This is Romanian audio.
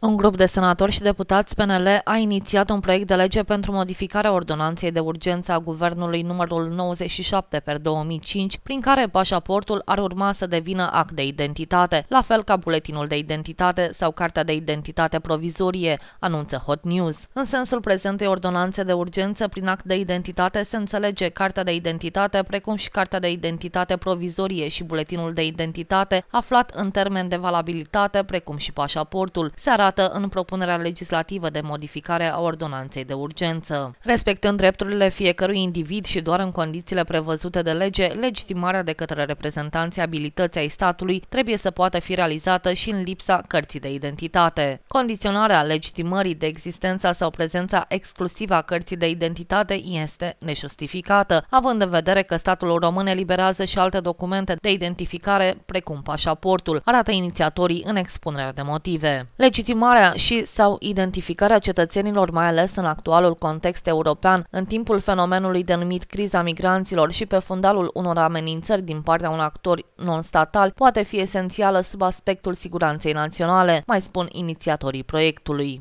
Un grup de senatori și deputați PNL a inițiat un proiect de lege pentru modificarea ordonanței de urgență a Guvernului numărul 97 per 2005, prin care pașaportul ar urma să devină act de identitate, la fel ca buletinul de identitate sau cartea de identitate provizorie, anunță Hot News. În sensul prezentei ordonanțe de urgență, prin act de identitate se înțelege cartea de identitate, precum și cartea de identitate provizorie și buletinul de identitate, aflat în termen de valabilitate, precum și pașaportul. Se arată adoptată în propunerea legislativă de modificare a ordonanței de urgență. Respectând drepturile fiecărui individ și doar în condițiile prevăzute de lege, legitimarea de către reprezentanții abilității ai statului trebuie să poată fi realizată și în lipsa cărții de identitate. Condiționarea legitimării de existența sau prezența exclusivă a cărții de identitate este nejustificată, având în vedere că statul român eliberează și alte documente de identificare, precum pașaportul, arată inițiatorii în expunerea de motive. Legitimarea Formarea și sau identificarea cetățenilor, mai ales în actualul context european, în timpul fenomenului denumit criza migranților și pe fundalul unor amenințări din partea unor actori non-statal, poate fi esențială sub aspectul siguranței naționale, mai spun inițiatorii proiectului.